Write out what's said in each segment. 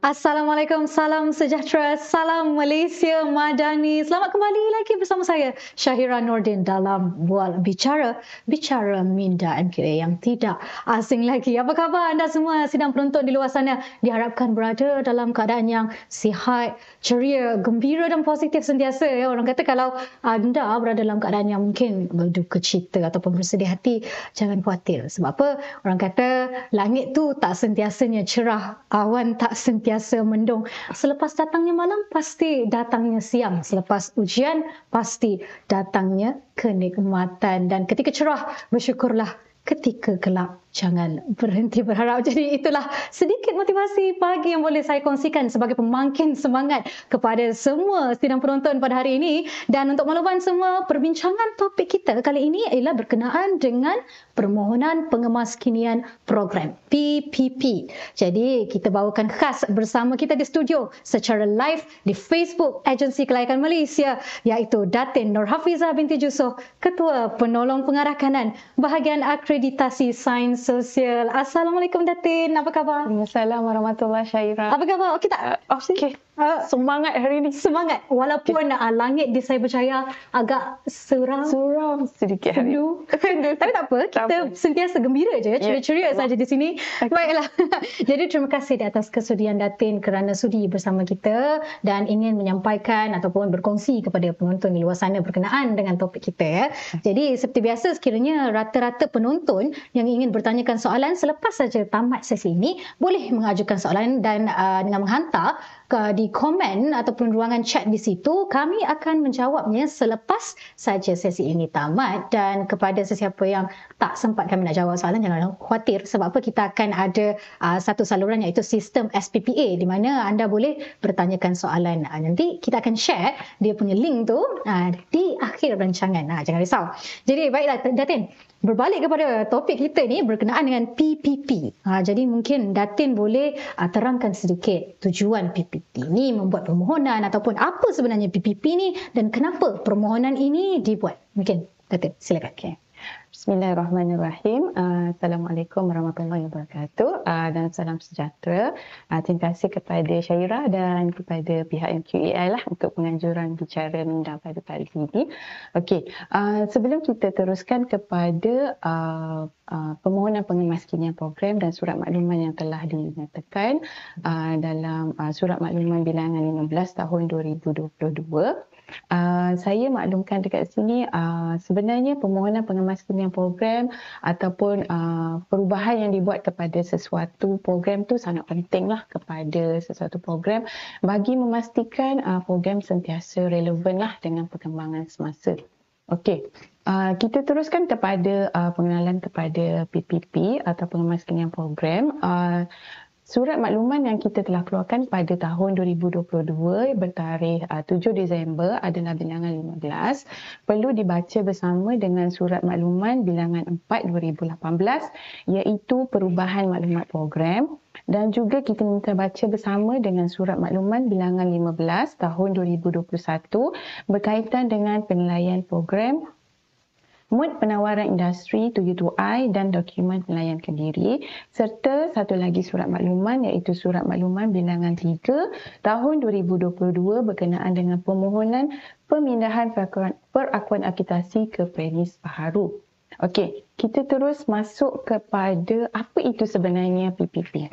Assalamualaikum, salam sejahtera, salam Malaysia Madani. Selamat kembali lagi bersama saya Syahira Nordin dalam Bual Bicara, Bicara Minda MKA yang tidak asing lagi. Apa khabar anda semua sedang penonton di luar sana? Diharapkan berada dalam keadaan yang sihat, ceria, gembira dan positif sentiasa. Ya, orang kata kalau anda berada dalam keadaan yang mungkin berduka cita ataupun bersedih hati, jangan khawatir. Sebab apa? Orang kata langit tu tak sentiasanya cerah, awan tak sentiasa sentiasa mendung. Selepas datangnya malam, pasti datangnya siang. Selepas ujian, pasti datangnya kenikmatan. Dan ketika cerah, bersyukurlah ketika gelap jangan berhenti berharap. Jadi itulah sedikit motivasi pagi yang boleh saya kongsikan sebagai pemangkin semangat kepada semua sidang penonton pada hari ini. Dan untuk maklumat semua, perbincangan topik kita kali ini ialah berkenaan dengan Permohonan Pengemaskinian Program, PPP. Jadi kita bawakan khas bersama kita di studio secara live di Facebook Agensi Kelayakan Malaysia iaitu Datin Nur Hafizah binti Jusoh, Ketua Penolong Pengarah Kanan, Bahagian Akreditasi Sains sosial. Assalamualaikum Datin, apa khabar? Assalamualaikum warahmatullahi wabarakatuh. Apa khabar? Okey oh, tak? Uh, Okey. Ha? semangat hari ni. Semangat. Walaupun okay. uh, ah, langit di saya percaya agak seram. Seram sedikit hari ini. Tapi tak apa. Kita tak apa. sentiasa gembira je. Ya. Ceria-ceria yeah. saja di sini. Okay. Baiklah. Jadi terima kasih di atas kesudian Datin kerana sudi bersama kita dan ingin menyampaikan ataupun berkongsi kepada penonton di luar sana berkenaan dengan topik kita. Ya. Jadi seperti biasa sekiranya rata-rata penonton yang ingin bertanyakan soalan selepas saja tamat sesi ini boleh mengajukan soalan dan uh, dengan menghantar di komen ataupun ruangan chat di situ, kami akan menjawabnya selepas saja sesi ini tamat dan kepada sesiapa yang tak sempat kami nak jawab soalan jangan khawatir sebab apa kita akan ada uh, satu saluran iaitu sistem SPPA di mana anda boleh bertanyakan soalan. Uh, nanti kita akan share dia punya link tu uh, di akhir rancangan. Uh, jangan risau. Jadi baiklah Datin, Berbalik kepada topik kita ni berkenaan dengan PPP. Ha, jadi mungkin Datin boleh uh, terangkan sedikit tujuan PPP ni membuat permohonan ataupun apa sebenarnya PPP ni dan kenapa permohonan ini dibuat. Mungkin Datin silakan. Okay. Bismillahirrahmanirrahim. Ah, Assalamualaikum warahmatullahi wabarakatuh ah, dan salam sejahtera. Ah, terima kasih kepada Syaira dan kepada pihak MQEI lah untuk penganjuran bicara minda pada kali ini. Okey, sebelum kita teruskan kepada permohonan pengemaskinian program dan surat makluman yang telah dinyatakan dalam surat makluman bilangan 15 tahun 2022, Uh, saya maklumkan dekat sini uh, sebenarnya permohonan pengemaskinian program ataupun uh, perubahan yang dibuat kepada sesuatu program tu sangat penting lah kepada sesuatu program bagi memastikan uh, program sentiasa relevan lah dengan perkembangan semasa. Okey, uh, kita teruskan kepada uh, pengenalan kepada PPP atau pengemaskinian program. Uh, Surat makluman yang kita telah keluarkan pada tahun 2022 bertarikh 7 ah, Disember adalah bilangan 15 perlu dibaca bersama dengan surat makluman bilangan 4 2018 iaitu perubahan maklumat program dan juga kita minta baca bersama dengan surat makluman bilangan 15 tahun 2021 berkaitan dengan penilaian program mod penawaran industri 72i dan dokumen pelayan kendiri serta satu lagi surat makluman iaitu surat makluman bilangan 3 tahun 2022 berkenaan dengan permohonan pemindahan perakuan akitasi ke Paris Baharu. Okey, kita terus masuk kepada apa itu sebenarnya PPP.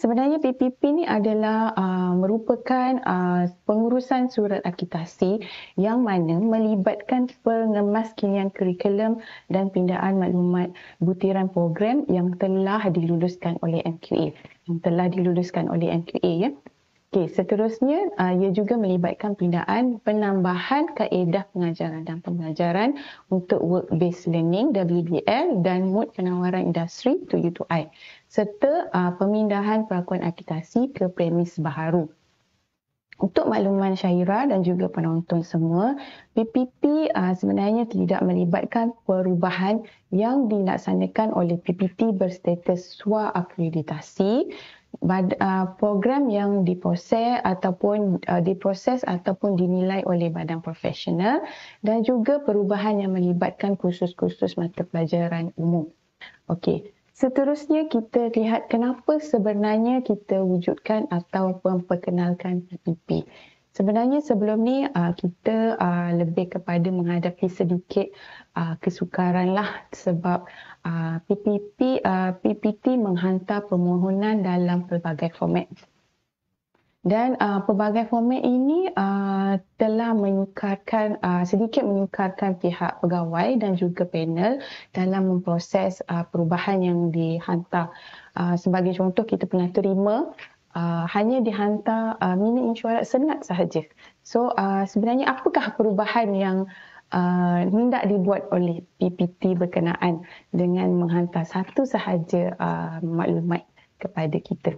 Sebenarnya PPP ni adalah uh, merupakan uh, pengurusan surat akitasi yang mana melibatkan pengemas kinian kurikulum dan pindaan maklumat butiran program yang telah diluluskan oleh MQA. Yang telah diluluskan oleh MQA ya. Okey, seterusnya uh, ia juga melibatkan pindaan penambahan kaedah pengajaran dan pembelajaran untuk work based learning WBL dan mod penawaran industri to U2I serta uh, pemindahan perakuan akitasi ke premis baharu. Untuk makluman Syahira dan juga penonton semua, PPP uh, ah, sebenarnya tidak melibatkan perubahan yang dilaksanakan oleh PPT berstatus sua akreditasi. Bad, uh, program yang diproses ataupun uh, diproses ataupun dinilai oleh badan profesional dan juga perubahan yang melibatkan kursus-kursus mata pelajaran umum. Okey. Seterusnya kita lihat kenapa sebenarnya kita wujudkan atau memperkenalkan PPP. Sebenarnya sebelum ni ah, kita ah, lebih kepada menghadapi sedikit ah, kesukaran lah sebab PPT PPT menghantar permohonan dalam pelbagai format. Dan uh, pelbagai format ini uh, telah menyukarkan uh, sedikit menyukarkan pihak pegawai dan juga panel dalam memproses uh, perubahan yang dihantar. Uh, sebagai contoh kita pernah terima uh, hanya dihantar uh, minit insyarat senat sahaja. So uh, sebenarnya apakah perubahan yang uh, hendak dibuat oleh PPT berkenaan dengan menghantar satu sahaja uh, maklumat kepada kita?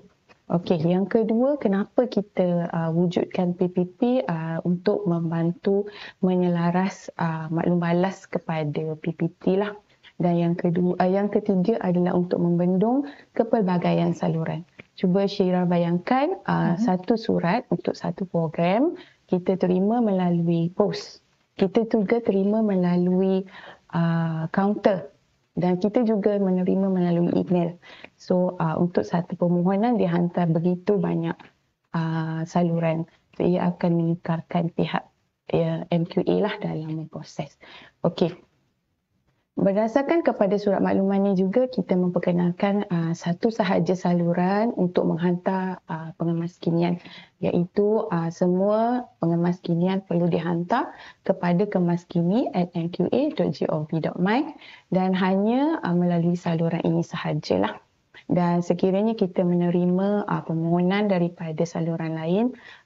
Okey, yang kedua kenapa kita uh, wujudkan PPP uh, untuk membantu menyelaras uh, maklum balas kepada PPT lah. Dan yang kedua, uh, yang ketiga adalah untuk membendung kepelbagaian saluran. Cuba Syira bayangkan uh, uh-huh. satu surat untuk satu program kita terima melalui pos. Kita juga terima melalui uh, counter dan kita juga menerima melalui email. So uh, untuk satu permohonan dihantar begitu banyak uh, saluran. So, ia akan mengikarkan pihak ya, MQA lah dalam proses. Okey. Berdasarkan kepada surat makluman ini juga kita memperkenalkan uh, satu sahaja saluran untuk menghantar uh, pengemas kinian iaitu uh, semua pengemas kinian perlu dihantar kepada kemaskini at nqa.gov.my dan hanya uh, melalui saluran ini sahajalah dan sekiranya kita menerima uh, permohonan daripada saluran lain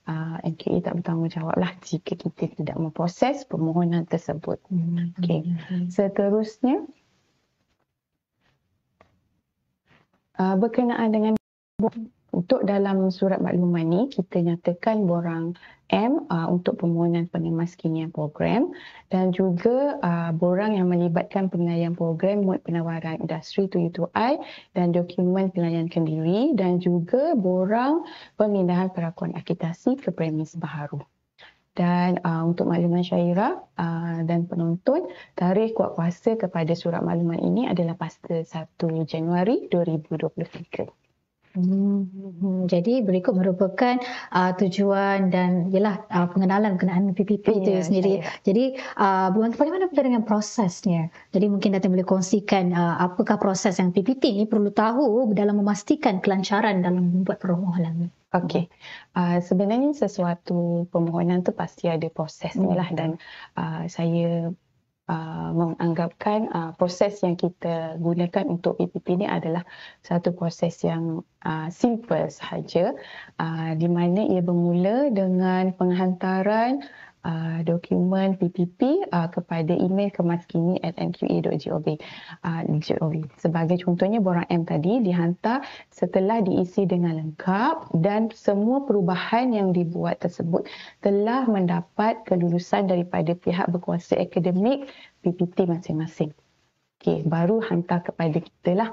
uh, ah, NKE tak bertanggungjawab lah jika kita tidak memproses permohonan tersebut. Hmm, hmm, okay. Hmm, Seterusnya uh, berkenaan dengan untuk dalam surat makluman ni kita nyatakan borang M uh, untuk permohonan penemas kini program dan juga uh, borang yang melibatkan penilaian program mod penawaran industri to 22I dan dokumen penilaian kendiri dan juga borang pemindahan perakuan akitasi ke premis baharu. Dan uh, untuk makluman Syairah uh, dan penonton, tarikh kuat kuasa kepada surat makluman ini adalah pasta 1 Januari 2023. Hmm, jadi berikut merupakan uh, tujuan dan ialah uh, pengenalan berkenaan PPP itu ya, sendiri. Yeah, yeah. Jadi uh, bagaimana pula dengan prosesnya? Jadi mungkin Datin boleh kongsikan uh, apakah proses yang PPT ini perlu tahu dalam memastikan kelancaran dalam membuat permohonan. Okey. Uh, sebenarnya sesuatu permohonan tu pasti ada prosesnya lah hmm. dan uh, saya uh, menganggapkan uh, proses yang kita gunakan untuk PPP ini adalah satu proses yang uh, simple sahaja uh, di mana ia bermula dengan penghantaran uh, uh, dokumen PPP uh, kepada email kemaskini at nqa.gov uh, sebagai contohnya borang M tadi dihantar setelah diisi dengan lengkap dan semua perubahan yang dibuat tersebut telah mendapat kelulusan daripada pihak berkuasa akademik PPT masing-masing okay, baru hantar kepada kita lah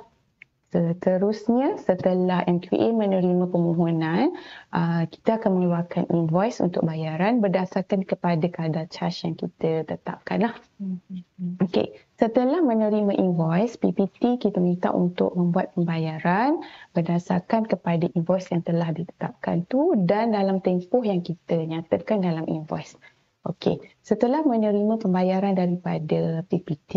Seterusnya, setelah MQA menerima permohonan, uh, kita akan mengeluarkan invoice untuk bayaran berdasarkan kepada kadar charge yang kita tetapkan. Mm-hmm. Okay. Setelah menerima invoice, PPT kita minta untuk membuat pembayaran berdasarkan kepada invoice yang telah ditetapkan tu dan dalam tempoh yang kita nyatakan dalam invoice. Okey, setelah menerima pembayaran daripada PPT,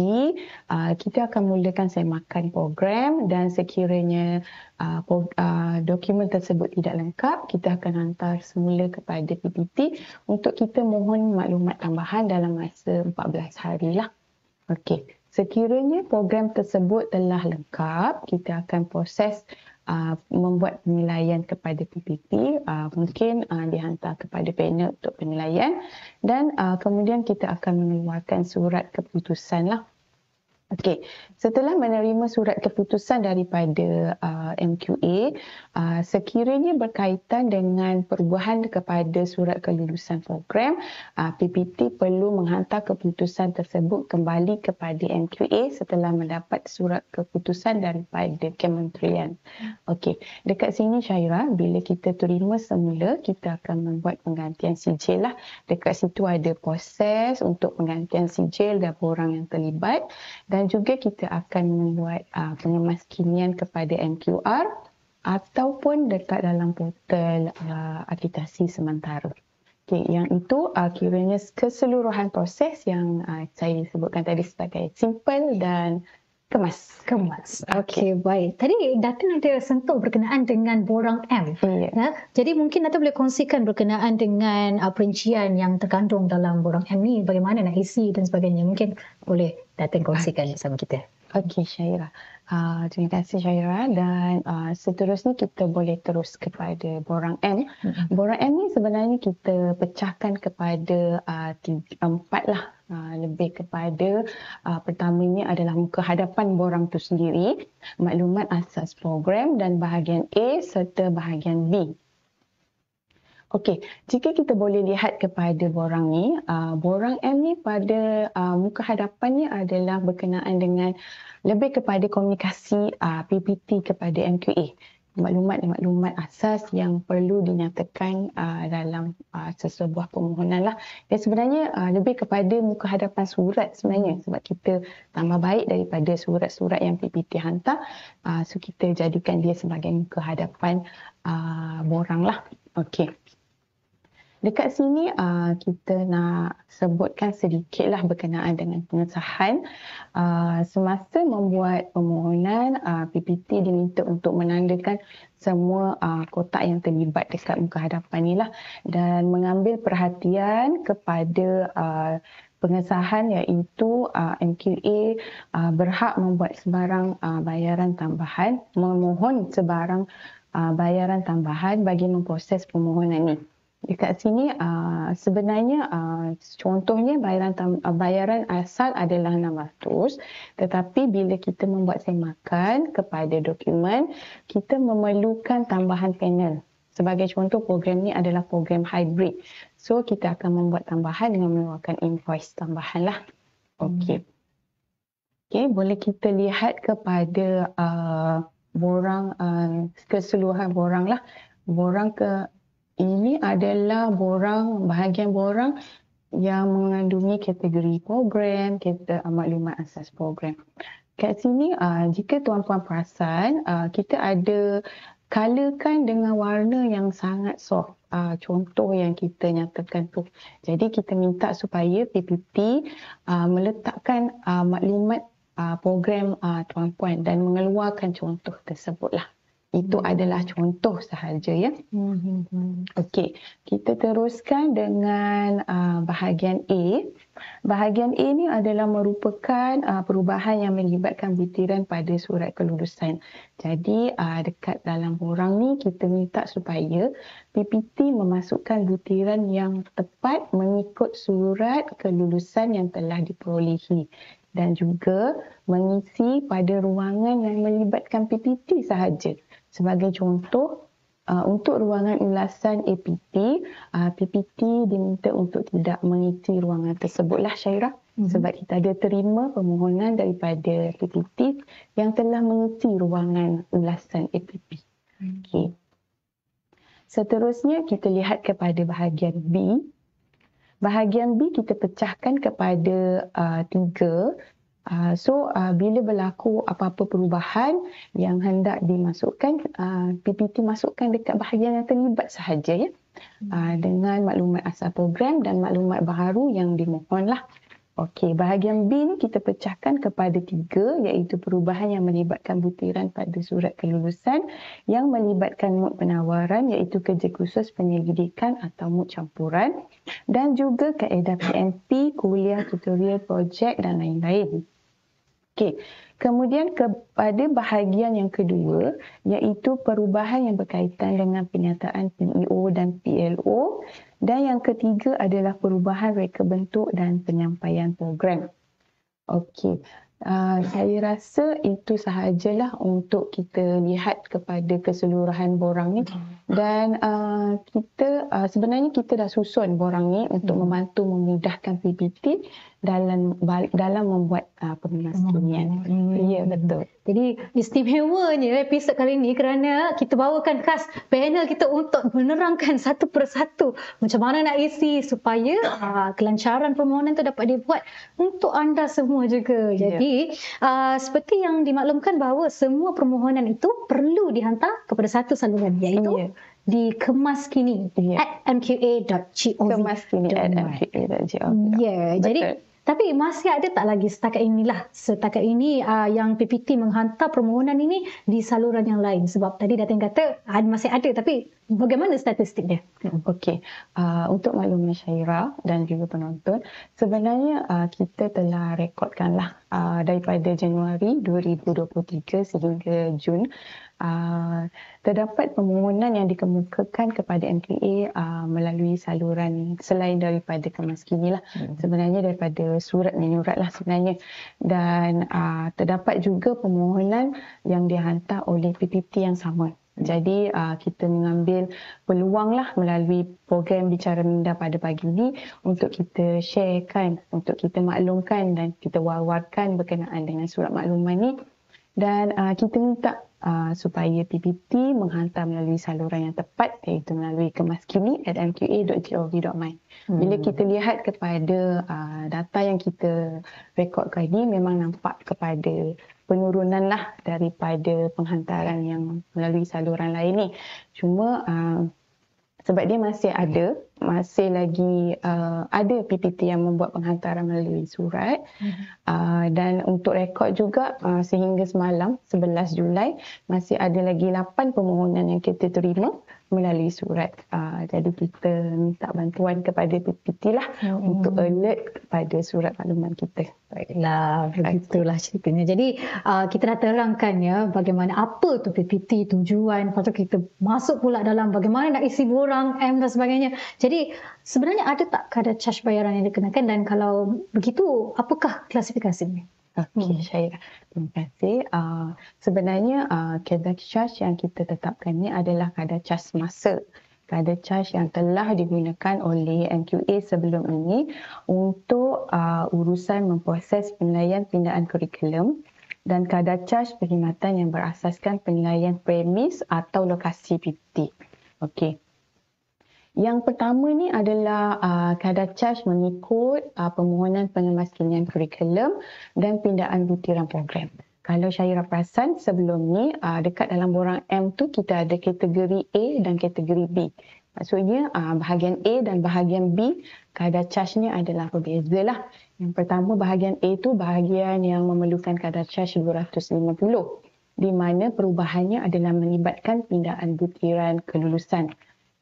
uh, kita akan mulakan semakan program dan sekiranya uh, uh, dokumen tersebut tidak lengkap, kita akan hantar semula kepada PPT untuk kita mohon maklumat tambahan dalam masa 14 hari. lah. Okey, sekiranya program tersebut telah lengkap, kita akan proses Uh, membuat penilaian kepada PPT, uh, mungkin uh, dihantar kepada panel untuk penilaian dan kemudian kita akan mengeluarkan surat keputusan lah Okey, setelah menerima surat keputusan daripada uh, MQA, uh, sekiranya berkaitan dengan perubahan kepada surat kelulusan program, uh, PPT perlu menghantar keputusan tersebut kembali kepada MQA setelah mendapat surat keputusan daripada Kementerian. Okey, dekat sini Syaira, bila kita terima semula, kita akan membuat penggantian sijil lah. Dekat situ ada proses untuk penggantian sijil dan orang yang terlibat dan juga kita akan membuat uh, pengemas kinian kepada MQR ataupun dekat dalam portal uh, akitasi sementara. Okay, yang itu uh, kiranya keseluruhan proses yang uh, saya sebutkan tadi sebagai simple dan Kemas. Kemas. Okey, okay, baik. Tadi datang ada sentuh berkenaan dengan borang M. Yeah. Ya? Ha? Jadi mungkin Datin boleh kongsikan berkenaan dengan uh, perincian yang terkandung dalam borang M ni. Bagaimana nak isi dan sebagainya. Mungkin boleh datang kongsikan okay. sama kita. Okey Syairah. Ah, uh, terima kasih Syairah dan uh, seterusnya kita boleh terus kepada borang M. Borang M ni sebenarnya kita pecahkan kepada uh, tiga, empat lah. Uh, lebih kepada uh, pertamanya adalah muka hadapan borang tu sendiri, maklumat asas program dan bahagian A serta bahagian B. Okey, jika kita boleh lihat kepada borang ni, uh, borang M ni pada uh, muka hadapannya adalah berkenaan dengan lebih kepada komunikasi uh, PPT kepada MQA. Maklumat-maklumat asas yang perlu dinyatakan uh, dalam uh, sesebuah permohonan lah. Dan sebenarnya uh, lebih kepada muka hadapan surat sebenarnya sebab kita tambah baik daripada surat-surat yang PPT hantar. Uh, so kita jadikan dia sebagai muka hadapan uh, borang lah. Okey. Dekat sini uh, kita nak sebutkan sedikitlah berkenaan dengan pengesahan. Uh, semasa membuat permohonan, uh, PPT diminta untuk menandakan semua uh, kotak yang terlibat dekat muka hadapan ini lah dan mengambil perhatian kepada uh, pengesahan iaitu uh, MQA uh, berhak membuat sebarang uh, bayaran tambahan, memohon sebarang uh, bayaran tambahan bagi memproses permohonan ini dekat sini uh, sebenarnya uh, contohnya bayaran uh, bayaran asal adalah 600 tetapi bila kita membuat semakan kepada dokumen kita memerlukan tambahan panel sebagai contoh program ni adalah program hybrid so kita akan membuat tambahan dengan mengeluarkan invoice tambahan lah Okay, hmm. okey boleh kita lihat kepada uh, borang uh, keseluruhan borang lah borang ke ini adalah borang bahagian borang yang mengandungi kategori program kita amat lima asas program. Kat sini uh, jika tuan-tuan perasan uh, kita ada colorkan dengan warna yang sangat soft. Uh, contoh yang kita nyatakan tu. Jadi kita minta supaya PPT uh, meletakkan uh, maklumat uh, program uh, tuan-tuan dan mengeluarkan contoh tersebutlah. Itu hmm. adalah contoh sahaja ya. Hmm, hmm, hmm. Okey, kita teruskan dengan uh, bahagian A. Bahagian A ni adalah merupakan uh, perubahan yang melibatkan butiran pada surat kelulusan. Jadi uh, dekat dalam orang ni kita minta supaya PPT memasukkan butiran yang tepat mengikut surat kelulusan yang telah diperolehi dan juga mengisi pada ruangan yang melibatkan PPT sahaja. Sebagai contoh, uh, untuk ruangan ulasan APT, uh, PPT diminta untuk tidak mengisi ruangan tersebutlah Syairah. Mhm. Sebab kita ada terima permohonan daripada PPT yang telah mengisi ruangan ulasan APT. Mhm. Okay. Seterusnya, kita lihat kepada bahagian B. Bahagian B kita pecahkan kepada uh, tiga Uh, so ah, bila berlaku apa-apa perubahan yang hendak dimasukkan, ah, PPT masukkan dekat bahagian yang terlibat sahaja ya. Uh, dengan maklumat asal program dan maklumat baru yang dimohon lah. Okey, bahagian B ni kita pecahkan kepada tiga iaitu perubahan yang melibatkan butiran pada surat kelulusan yang melibatkan mod penawaran iaitu kerja khusus penyelidikan atau mod campuran dan juga kaedah PMP, kuliah, tutorial, projek dan lain-lain. Okey. Kemudian kepada bahagian yang kedua iaitu perubahan yang berkaitan dengan penyataan PEO dan PLO dan yang ketiga adalah perubahan reka bentuk dan penyampaian program. Okey. Uh, saya rasa itu sahajalah untuk kita lihat kepada keseluruhan borang ni dan uh, kita uh, sebenarnya kita dah susun borang ni untuk hmm. membantu memudahkan PPT dalam dalam membuat uh, ah, pemanas dunia. Mm-hmm. Ya hmm, betul. Jadi istimewanya eh, episod kali ini kerana kita bawakan khas panel kita untuk menerangkan satu persatu macam mana nak isi supaya uh, kelancaran permohonan itu dapat dibuat untuk anda semua juga. Ya. Jadi uh, seperti yang dimaklumkan bahawa semua permohonan itu perlu dihantar kepada satu sandungan, iaitu yeah di kemas kini yeah. at mqa.gov kemas kini at mqa.gov ya yeah. jadi tapi masih ada tak lagi setakat inilah? Setakat ini uh, yang PPT menghantar permohonan ini di saluran yang lain? Sebab tadi Datin kata ada, ah, masih ada tapi bagaimana statistik dia? Hmm, okey. Uh, untuk maklumat Syaira dan juga penonton, sebenarnya uh, kita telah rekodkanlah uh, daripada Januari 2023 sehingga Jun Ah, terdapat permohonan yang dikemukakan kepada MKA ah, melalui saluran selain daripada kemaskini lah hmm. sebenarnya daripada surat menyurat lah sebenarnya dan ah, terdapat juga permohonan yang dihantar oleh PPT yang sama hmm. jadi kita mengambil peluang lah melalui program Bicara Minda pada pagi ini untuk kita sharekan, untuk kita maklumkan dan kita war berkenaan dengan surat makluman ini. Dan kita minta Uh, supaya PPT menghantar melalui saluran yang tepat iaitu melalui kemaskini at mqa.gov.my hmm. Bila kita lihat kepada uh, data yang kita rekod kali memang nampak kepada penurunan lah daripada penghantaran yang melalui saluran lain ini. Cuma uh, sebab dia masih ada masih lagi uh, ada PPT yang membuat penghantaran melalui surat mm-hmm. uh, dan untuk rekod juga uh, sehingga semalam 11 Julai masih ada lagi 8 permohonan yang kita terima melalui surat uh, jadi kita minta bantuan kepada PPT lah hmm. untuk alert kepada surat makluman kita baiklah begitulah ceritanya jadi uh, kita dah terangkan ya bagaimana apa tu PPT tujuan lepas tu kita masuk pula dalam bagaimana nak isi borang M dan sebagainya jadi sebenarnya ada tak kadar charge bayaran yang dikenakan dan kalau begitu apakah klasifikasinya Okey, hmm. Syaira. Terima kasih. Uh, sebenarnya uh, kadar charge yang kita tetapkan ini adalah kadar charge masa. Kadar charge yang telah digunakan oleh NQA sebelum ini untuk uh, urusan memproses penilaian pindaan kurikulum dan kadar charge perkhidmatan yang berasaskan penilaian premis atau lokasi PPT. Okey. Yang pertama ni adalah uh, kadar charge mengikut uh, permohonan pengemaskinian kurikulum dan pindaan butiran program. Kalau saya perasan sebelum ni uh, dekat dalam borang M tu kita ada kategori A dan kategori B. Maksudnya uh, bahagian A dan bahagian B kadar charge ni adalah berbeza lah. Yang pertama bahagian A tu bahagian yang memerlukan kadar charge 250 di mana perubahannya adalah melibatkan pindaan butiran kelulusan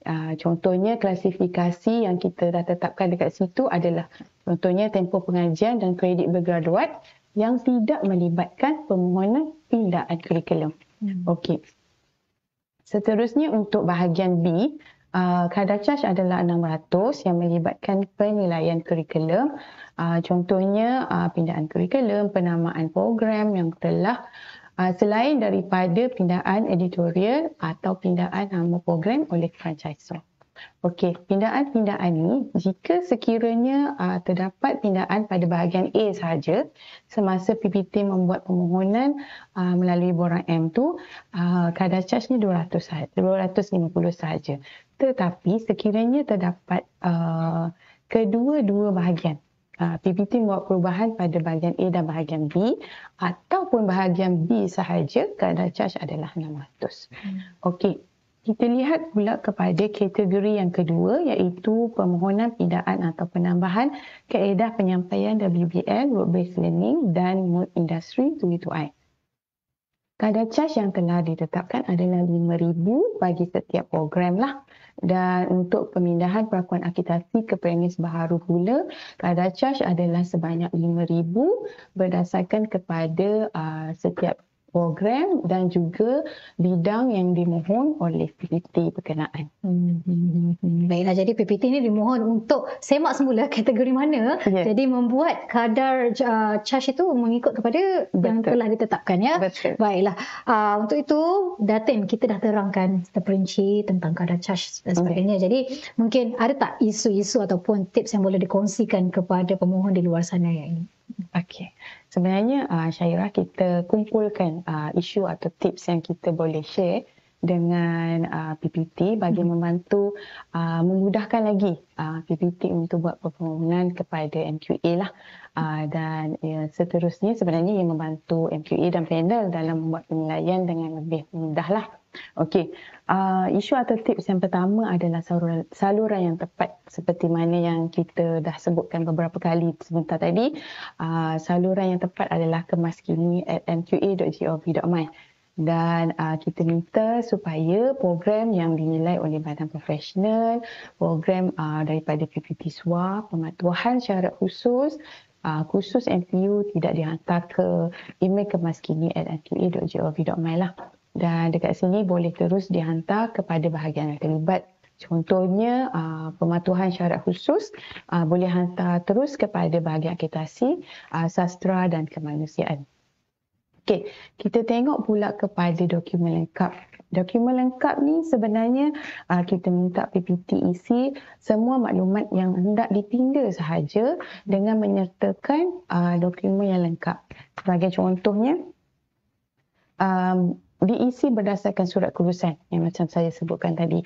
Ah, contohnya klasifikasi yang kita dah tetapkan dekat situ adalah contohnya tempoh pengajian dan kredit bergraduat yang tidak melibatkan permohonan pindaan kurikulum. Hmm. Okey. Seterusnya untuk bahagian B, ah, kadar caj adalah 600 yang melibatkan penilaian kurikulum. Ah, contohnya uh, pindaan kurikulum, penamaan program yang telah Ah, selain daripada pindaan editorial atau pindaan nama program oleh franchisor. Okey, pindaan-pindaan ini jika sekiranya uh, terdapat pindaan pada bahagian A sahaja semasa PPT membuat permohonan uh, melalui borang M tu uh, kadar charge-nya 200 250 sahaja. Tetapi sekiranya terdapat uh, kedua-dua bahagian Ah, PPT membuat perubahan pada bahagian A dan bahagian B ataupun bahagian B sahaja kadar charge adalah 600. Hmm. Okey, kita lihat pula kepada kategori yang kedua iaitu permohonan pindaan atau penambahan kaedah penyampaian WBL, Work Based Learning dan Mode Industry 2 i Kadar charge yang telah ditetapkan adalah RM5,000 bagi setiap program lah dan untuk pemindahan perakuan akitasi ke premis baharu pula kadar charge adalah sebanyak 5000 berdasarkan kepada uh, setiap program dan juga bidang yang dimohon oleh PPT berkenaan. Hmm. Baiklah, jadi PPT ini dimohon untuk semak semula kategori mana. Yes. Ya. Jadi membuat kadar uh, charge itu mengikut kepada Betul. yang telah ditetapkan. ya. Baiklah, uh, untuk itu Datin kita dah terangkan terperinci tentang kadar charge dan sebagainya. Okay. Jadi mungkin ada tak isu-isu ataupun tips yang boleh dikongsikan kepada pemohon di luar sana yang ini? Okey. Sebenarnya uh, Syairah kita kumpulkan uh, isu atau tips yang kita boleh share dengan uh, PPT bagi hmm. membantu uh, memudahkan lagi uh, PPT untuk buat permohonan kepada MQA lah. Uh, dan ya, seterusnya sebenarnya yang membantu MQA dan panel dalam membuat penilaian dengan lebih mudah lah. Okey. Uh, isu atau tips yang pertama adalah saluran, saluran yang tepat seperti mana yang kita dah sebutkan beberapa kali sebentar tadi. Uh, saluran yang tepat adalah kemaskini at dan uh, kita minta supaya program yang dinilai oleh badan profesional, program uh, daripada PPP SWA, pematuhan syarat khusus, uh, khusus MPU tidak dihantar ke email kemaskini at mqa.gov.my lah dan dekat sini boleh terus dihantar kepada bahagian yang terlibat. Contohnya, ah, pematuhan syarat khusus ah, boleh hantar terus kepada bahagian akitasi, ah, sastra dan kemanusiaan. Okay, kita tengok pula kepada dokumen lengkap. Dokumen lengkap ni sebenarnya kita minta PPT isi semua maklumat yang hendak ditinggal sahaja dengan menyertakan dokumen yang lengkap. Sebagai contohnya, diisi berdasarkan surat kelulusan yang macam saya sebutkan tadi.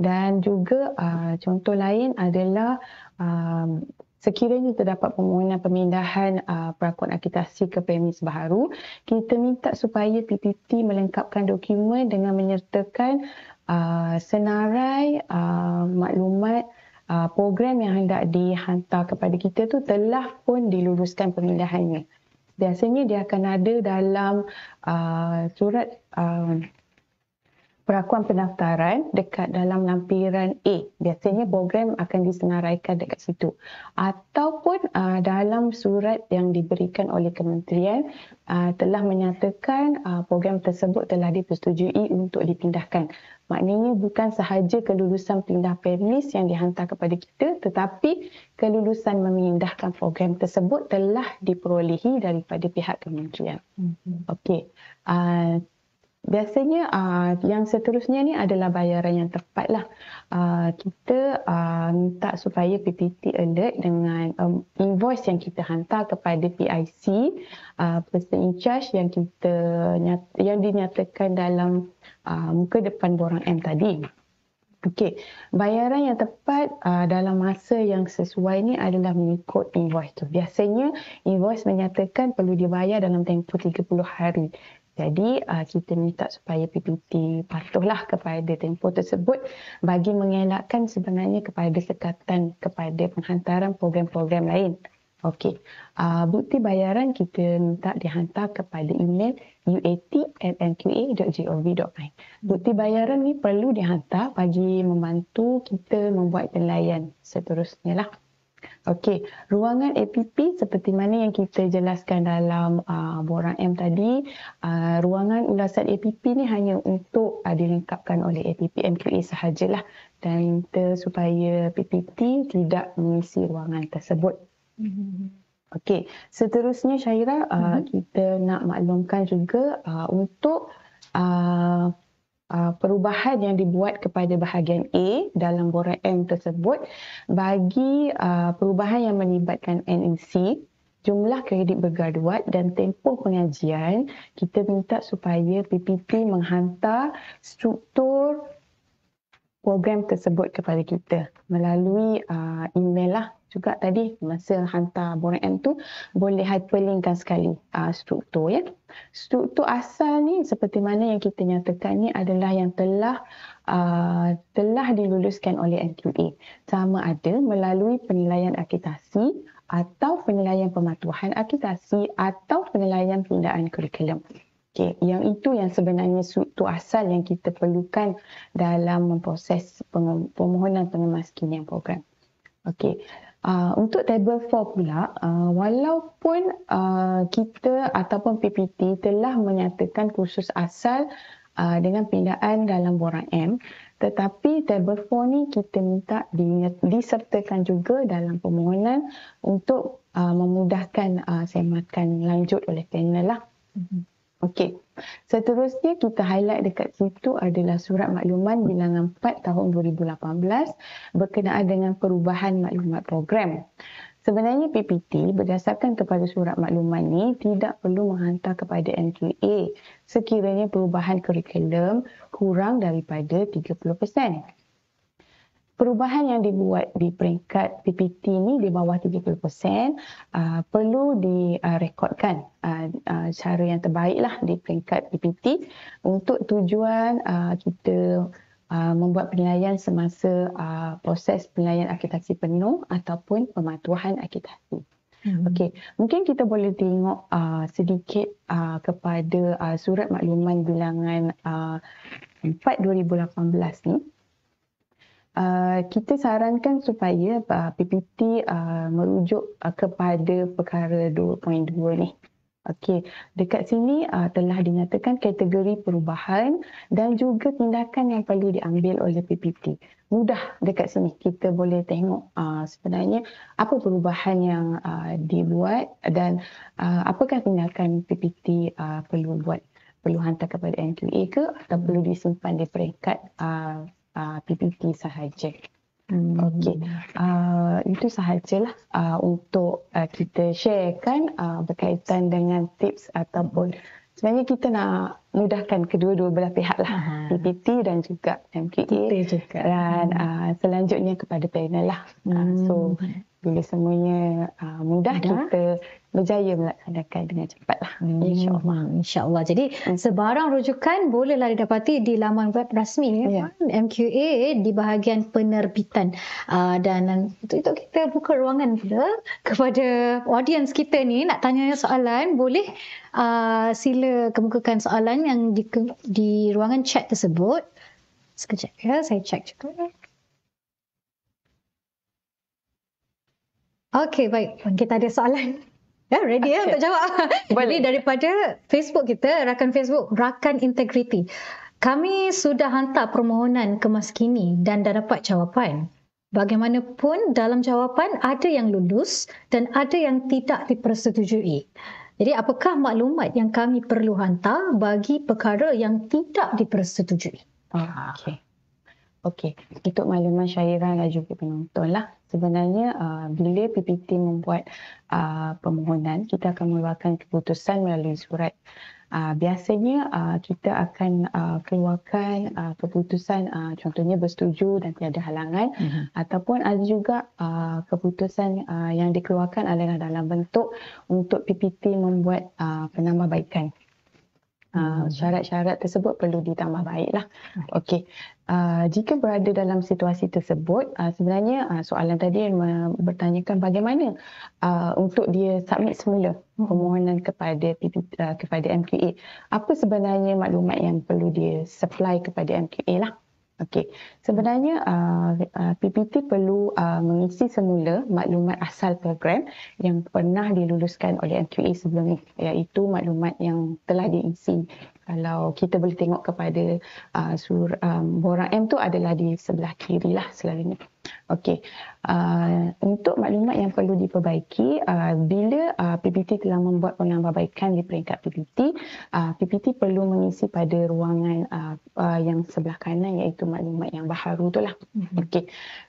Dan juga aa, uh, contoh lain adalah aa, um, sekiranya terdapat permohonan pemindahan aa, uh, perakuan akitasi ke premis baru, kita minta supaya PPT melengkapkan dokumen dengan menyertakan aa, uh, senarai aa, maklumat aa, program yang hendak dihantar kepada kita tu telah pun diluluskan pemindahannya. Okay biasanya dia akan ada dalam uh, surat uh, perakuan pendaftaran dekat dalam lampiran A. Biasanya program akan disenaraikan dekat situ. Ataupun uh, dalam surat yang diberikan oleh kementerian uh, telah menyatakan uh, program tersebut telah dipersetujui untuk dipindahkan. Maknanya bukan sahaja kelulusan pindah permis yang dihantar kepada kita tetapi kelulusan memindahkan program tersebut telah diperolehi daripada pihak kementerian. mm Okey. Uh, biasanya uh, yang seterusnya ni adalah bayaran yang tepat lah. Uh, kita uh, minta supaya PPT alert dengan um, invoice yang kita hantar kepada PIC, uh, person in charge yang kita yang dinyatakan dalam uh, muka depan borang M tadi. Okey, bayaran yang tepat uh, dalam masa yang sesuai ni adalah mengikut invoice tu. Biasanya invoice menyatakan perlu dibayar dalam tempoh 30 hari. Jadi uh, kita minta supaya PPT patuhlah kepada tempoh tersebut bagi mengelakkan sebenarnya kepada sekatan kepada penghantaran program-program lain. Okey, uh, bukti bayaran kita minta dihantar kepada email uat.nqa.gov.my. Bukti bayaran ni perlu dihantar bagi membantu kita membuat penilaian seterusnya lah. Okey, ruangan APP seperti mana yang kita jelaskan dalam uh, borang M tadi, uh, ruangan ulasan APP ni hanya untuk uh, dilengkapkan oleh APP MQA sahajalah dan kita supaya PPT tidak mengisi ruangan tersebut. Mm-hmm. Okey, seterusnya Syairah, uh, mm-hmm. kita nak maklumkan juga uh, untuk uh, Ah, perubahan yang dibuat kepada bahagian A dalam borang M tersebut bagi ah, perubahan yang melibatkan N dan C jumlah kredit bergraduat dan tempoh pengajian kita minta supaya PPT menghantar struktur program tersebut kepada kita melalui ah, email lah juga tadi masa hantar borang M tu boleh hyperlinkkan sekali uh, struktur ya. Struktur asal ni seperti mana yang kita nyatakan ni adalah yang telah uh, telah diluluskan oleh NQA sama ada melalui penilaian akitasi atau penilaian pematuhan akitasi atau penilaian pindaan kurikulum. Okay. Yang itu yang sebenarnya struktur asal yang kita perlukan dalam memproses permohonan pengemaskinian program. Okey. Ah, untuk table 4 pula, uh, walaupun uh, kita ataupun PPT telah menyatakan kursus asal uh, dengan pindaan dalam borang M, tetapi table 4 ni kita minta disertakan juga dalam permohonan untuk uh, memudahkan uh, semakan lanjut oleh tenor lah. Mm-hmm. Okey. Seterusnya kita highlight dekat situ adalah surat makluman bilangan 4 tahun 2018 berkenaan dengan perubahan maklumat program. Sebenarnya PPT berdasarkan kepada surat makluman ini tidak perlu menghantar kepada MQA sekiranya perubahan kurikulum kurang daripada 30% perubahan yang dibuat di peringkat PPT ni di bawah 70% uh, perlu direkodkan uh, uh, cara yang terbaiklah di peringkat PPT untuk tujuan uh, kita uh, membuat penilaian semasa uh, proses penilaian akreditasi penuh ataupun pematuhan akreditasi. Hmm. Okey, mungkin kita boleh tengok uh, sedikit uh, kepada uh, surat makluman bilangan uh, 4 2018 ni. Uh, kita sarankan supaya uh, PPT uh, merujuk uh, kepada perkara 2.2 ni. Okey, dekat sini uh, telah dinyatakan kategori perubahan dan juga tindakan yang perlu diambil oleh PPT. Mudah dekat sini kita boleh tengok uh, sebenarnya apa perubahan yang uh, dibuat dan uh, apakah tindakan PPT uh, perlu buat. Perlu hantar kepada NQA ke atau perlu disimpan di peringkat uh, uh, ah, PPT sahaja. Hmm. Okey, uh, itu sahajalah uh, ah, untuk uh, kita sharekan uh, berkaitan dengan tips ataupun sebenarnya kita nak mudahkan kedua-dua belah pihak lah, PPT dan juga MKE juga. dan uh, selanjutnya kepada panel lah. Hmm. Uh, so, bila semuanya uh, mudah, mudah kita berjaya melaksanakan dengan cepatlah hmm. insyaallah insyaallah jadi hmm. sebarang rujukan bolehlah didapati di laman web rasmi ya yeah. MQA di bahagian penerbitan uh, dan untuk itu kita buka ruangan pula kepada audiens kita ni nak tanya soalan boleh uh, sila kemukakan soalan yang di, di ruangan chat tersebut sekejap ya saya check juga ya Okay, baik. Kita ada soalan. Ya, yeah, ready ya untuk jawab. Jadi daripada Facebook kita, rakan Facebook, rakan integriti. Kami sudah hantar permohonan ke mas kini dan dah dapat jawapan. Bagaimanapun dalam jawapan ada yang lulus dan ada yang tidak dipersetujui. Jadi apakah maklumat yang kami perlu hantar bagi perkara yang tidak dipersetujui? Ah, okay. Okey, untuk makluman syairan dan juga penonton lah. Sebenarnya uh, bila PPT membuat uh, permohonan, kita akan mengeluarkan keputusan melalui surat. Uh, biasanya uh, kita akan uh, keluarkan uh, keputusan uh, contohnya bersetuju dan tiada halangan uh-huh. ataupun ada juga uh, keputusan uh, yang dikeluarkan adalah dalam bentuk untuk PPT membuat uh, penambahbaikan. Ah, hmm. syarat-syarat tersebut perlu ditambah baiklah. Hmm. Okey. Uh, jika berada dalam situasi tersebut, uh, sebenarnya uh, soalan tadi yang bertanyakan bagaimana uh, untuk dia submit semula hmm. permohonan kepada PP, uh, kepada MQA. Apa sebenarnya maklumat yang perlu dia supply kepada MQA lah. Okey, sebenarnya uh, ah, ah, PPT perlu uh, mengisi semula maklumat asal program yang pernah diluluskan oleh MQA sebelum ini iaitu maklumat yang telah diisi. Kalau kita boleh tengok kepada uh, sur, um, borang M tu adalah di sebelah kiri lah selalunya. Okey, uh, untuk maklumat yang perlu diperbaiki, uh, bila uh, ah, PPT telah membuat pengambarbaikan di peringkat PPT, uh, PPT perlu mengisi pada ruangan uh, uh, yang sebelah kanan iaitu maklumat yang baharu tu lah. Mhm. Okey,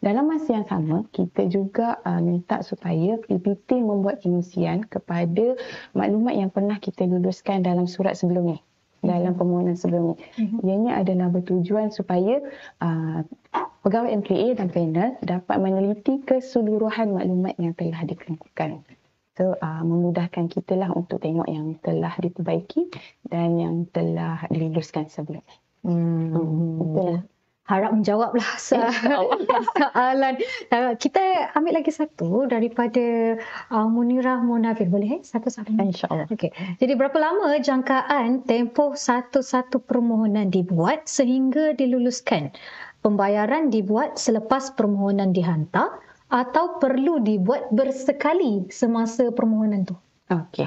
dalam masa yang sama, kita juga uh, minta supaya PPT membuat pengisian kepada maklumat yang pernah kita luluskan dalam surat sebelum ni dalam mhm. permohonan sebelum ini. Mhm. Ianya adalah bertujuan supaya uh, pegawai MPA dan panel dapat meneliti keseluruhan maklumat yang telah dikumpulkan, So, uh, memudahkan kita lah untuk tengok yang telah diperbaiki dan yang telah diluluskan sebelum ini. Hmm. Hmm. Itulah harap menjawablah soalan. Kita ambil lagi satu daripada uh, Munirah Munafir. Boleh? Eh, satu soalan. InsyaAllah. Okay. Jadi berapa lama jangkaan tempoh satu-satu permohonan dibuat sehingga diluluskan? Pembayaran dibuat selepas permohonan dihantar atau perlu dibuat bersekali semasa permohonan tu? Okey.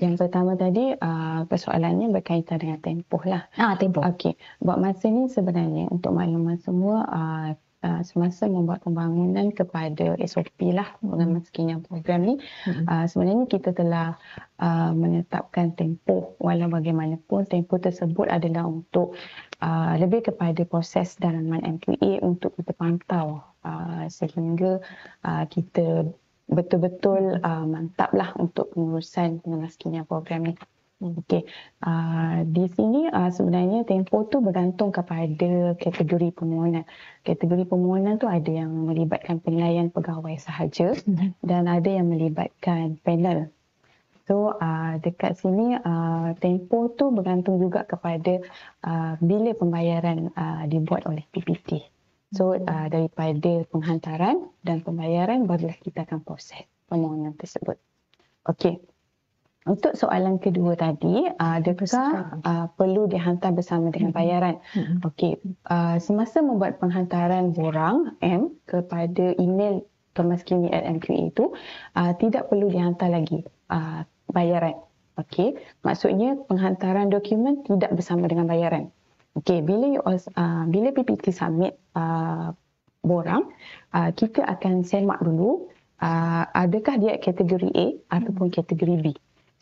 Yang pertama tadi uh, persoalannya berkaitan dengan tempoh lah. Ah tempoh. Okey. Buat masa ni sebenarnya untuk makluman semua uh, Uh, semasa membuat pembangunan kepada SOP lah dengan pengamal hmm. sekian program ni hmm uh, sebenarnya kita telah uh, menetapkan tempoh walau bagaimanapun tempoh tersebut adalah untuk uh, lebih kepada proses dalaman MQA untuk kita pantau uh, sehingga uh, kita betul-betul uh, mantap lah untuk pengurusan pengenal skinnya program ni. Okey, Uh, di sini uh, sebenarnya tempo tu bergantung kepada kategori permohonan. Kategori permohonan tu ada yang melibatkan penilaian pegawai sahaja mm-hmm. dan ada yang melibatkan panel. So uh, dekat sini uh, tempo tu bergantung juga kepada uh, bila pembayaran uh, dibuat oleh PPT. So hmm. uh, daripada penghantaran dan pembayaran barulah kita akan proses permohonan tersebut. Okey. Untuk soalan kedua tadi, uh, adakah uh, perlu dihantar bersama dengan hmm. bayaran? Hmm. Okey, uh, semasa membuat penghantaran borang M kepada email Thomas Kimi at MQA itu, uh, tidak perlu dihantar lagi uh, bayaran. Okey, maksudnya penghantaran dokumen tidak bersama dengan bayaran. Okay, bila you, uh, bila PPT submit uh, borang, uh, kita akan semak dulu uh, adakah dia kategori A ataupun hmm. kategori B.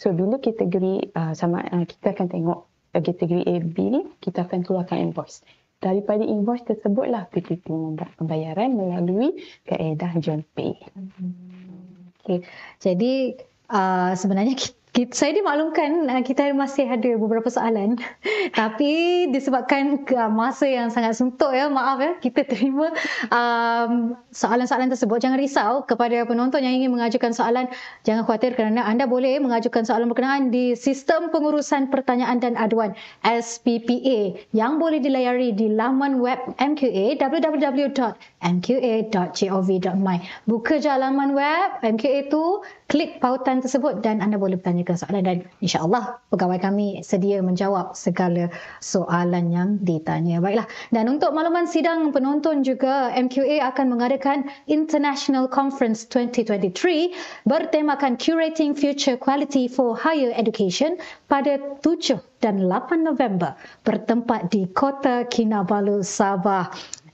So bila kategori uh, sama uh, kita akan tengok uh, kategori A B ni kita akan keluarkan invoice. Daripada invoice tersebutlah PPT membuat pembayaran melalui kaedah John Pay. Hmm. Okay. Jadi uh, sebenarnya kita kita, saya dimaklumkan eh, kita masih ada beberapa soalan tapi disebabkan masa yang sangat suntuk ya maaf ya kita terima um, soalan-soalan tersebut jangan risau kepada penonton yang ingin mengajukan soalan jangan khawatir kerana anda boleh mengajukan soalan berkenaan di sistem pengurusan pertanyaan dan aduan SPPA yang boleh dilayari di laman web MQA www.mqa.gov.my buka je laman web MQA itu klik pautan tersebut dan anda boleh bertanyakan soalan dan insyaAllah pegawai kami sedia menjawab segala soalan yang ditanya. Baiklah. Dan untuk makluman sidang penonton juga, MQA akan mengadakan International Conference 2023 bertemakan Curating Future Quality for Higher Education pada 7 dan 8 November bertempat di Kota Kinabalu, Sabah.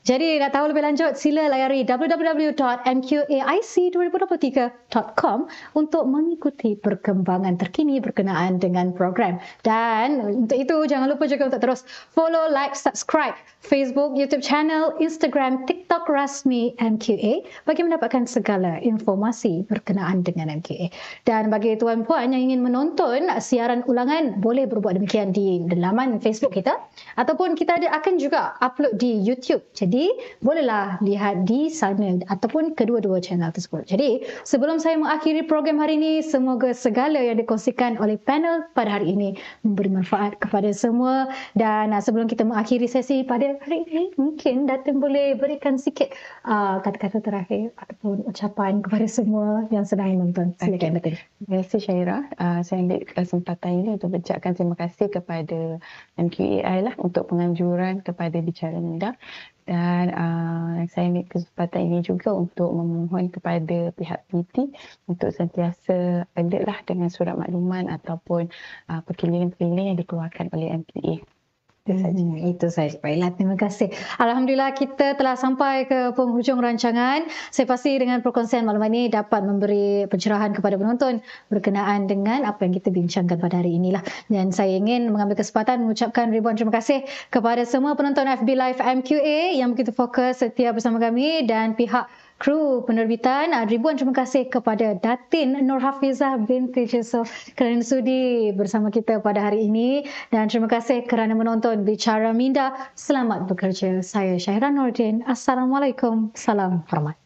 Jadi nak tahu lebih lanjut, sila layari www.mqaic2023.com untuk mengikuti perkembangan terkini berkenaan dengan program. Dan untuk itu, jangan lupa juga untuk terus follow, like, subscribe Facebook, YouTube channel, Instagram, TikTok rasmi MQA bagi mendapatkan segala informasi berkenaan dengan MQA. Dan bagi tuan-puan yang ingin menonton siaran ulangan, boleh berbuat demikian di laman Facebook kita ataupun kita ada, akan juga upload di YouTube. Jadi jadi bolehlah lihat di sana ataupun kedua-dua channel tersebut. Jadi sebelum saya mengakhiri program hari ini, semoga segala yang dikongsikan oleh panel pada hari ini memberi manfaat kepada semua dan ah, sebelum kita mengakhiri sesi pada hari ini, mungkin Datin boleh berikan sikit uh, kata-kata terakhir ataupun ucapan kepada semua yang sedang menonton. Silakan Datin. Terima kasih Syaira. Uh, saya ambil kesempatan ini untuk mengucapkan terima kasih kepada MQAI lah untuk penganjuran kepada bicara anda dan uh, saya ambil kesempatan ini juga untuk memohon kepada pihak PT untuk sentiasa alertlah dengan surat makluman ataupun uh, ah, perkiraan-perkiraan yang dikeluarkan oleh MPA. Itu saja. Itu saja. Baiklah, terima kasih. Alhamdulillah kita telah sampai ke penghujung rancangan. Saya pasti dengan perkongsian malam ini dapat memberi pencerahan kepada penonton berkenaan dengan apa yang kita bincangkan pada hari inilah. Dan saya ingin mengambil kesempatan mengucapkan ribuan terima kasih kepada semua penonton FB Live MQA yang begitu fokus setia bersama kami dan pihak kru penerbitan. Ah, ribuan terima kasih kepada Datin Nur Hafizah bin Kejusof kerana sudi bersama kita pada hari ini. Dan terima kasih kerana menonton Bicara Minda. Selamat bekerja. Saya Syahira Nordin. Assalamualaikum. Salam hormat.